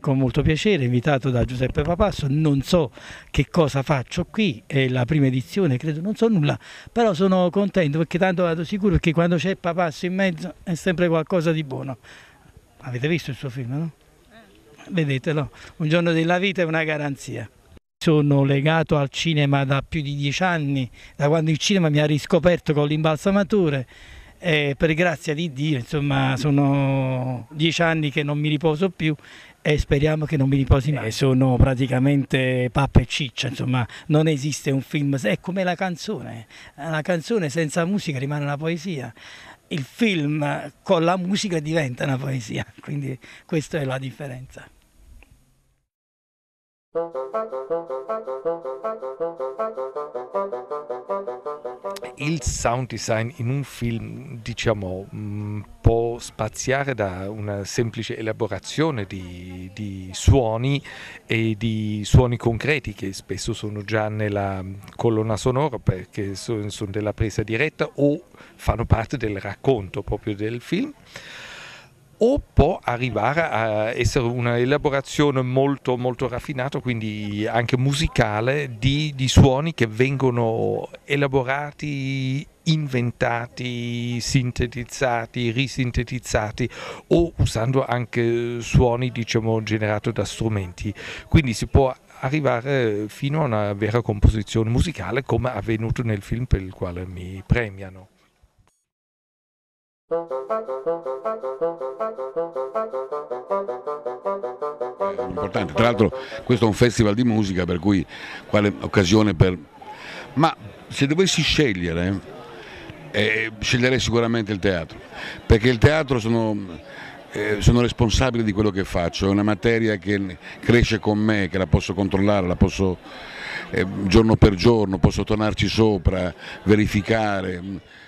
con molto piacere, invitato da Giuseppe Papasso, non so che cosa faccio qui, è la prima edizione, credo non so nulla, però sono contento perché tanto vado sicuro che quando c'è Papasso in mezzo è sempre qualcosa di buono. Avete visto il suo film, no? vedetelo, un giorno della vita è una garanzia. Sono legato al cinema da più di dieci anni, da quando il cinema mi ha riscoperto con l'imbalsamatore e per grazia di Dio insomma sono dieci anni che non mi riposo più e speriamo che non mi riposi mai. sono praticamente pappa e ciccia, insomma non esiste un film, è come la canzone, eh. la canzone senza musica rimane una poesia, il film con la musica diventa una poesia, quindi questa è la differenza. Il sound design in un film, diciamo, mm, può spaziare da una semplice elaborazione di, di suoni e di suoni concreti che spesso sono già nella colonna sonora perché sono della presa diretta o fanno parte del racconto proprio del film o può arrivare a essere un'elaborazione molto, molto raffinata, quindi anche musicale, di, di suoni che vengono elaborati inventati, sintetizzati, risintetizzati o usando anche suoni diciamo, generati da strumenti. Quindi si può arrivare fino a una vera composizione musicale come è avvenuto nel film per il quale mi premiano. Eh, importante. Tra l'altro questo è un festival di musica per cui quale occasione per... Ma se dovessi scegliere, eh, sceglierei sicuramente il teatro, perché il teatro sono, eh, sono responsabile di quello che faccio, è una materia che cresce con me, che la posso controllare, la posso eh, giorno per giorno, posso tornarci sopra, verificare.